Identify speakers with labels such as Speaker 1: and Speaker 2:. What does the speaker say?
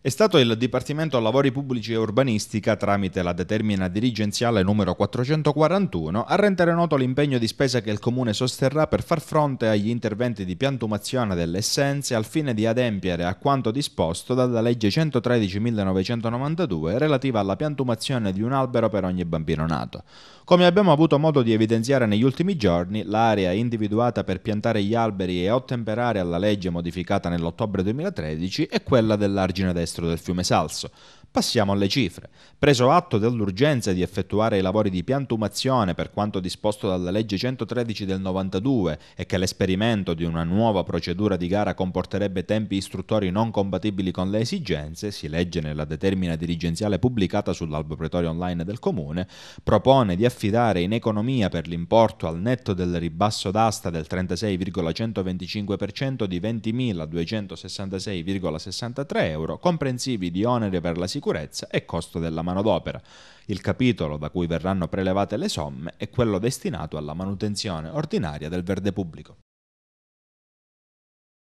Speaker 1: È stato il Dipartimento Lavori Pubblici e Urbanistica, tramite la determina dirigenziale numero 441, a rendere noto l'impegno di spesa che il Comune sosterrà per far fronte agli interventi di piantumazione delle essenze al fine di adempiere a quanto disposto dalla legge 113-1992 relativa alla piantumazione di un albero per ogni bambino nato. Come abbiamo avuto modo di evidenziare negli ultimi giorni, l'area individuata per piantare gli alberi e ottemperare alla legge modificata nell'ottobre 2013 è quella dell'argine destra destro del fiume Salso, Passiamo alle cifre. Preso atto dell'urgenza di effettuare i lavori di piantumazione per quanto disposto dalla legge 113 del 92 e che l'esperimento di una nuova procedura di gara comporterebbe tempi istruttori non compatibili con le esigenze, si legge nella determina dirigenziale pubblicata sull'albo pretorio online del comune, propone di affidare in economia per l'importo al netto del ribasso d'asta del 36,125% di 20.266,63 euro, comprensivi di onere per la sicurezza sicurezza e costo della manodopera. Il capitolo da cui verranno prelevate le somme è quello destinato alla manutenzione ordinaria del verde pubblico.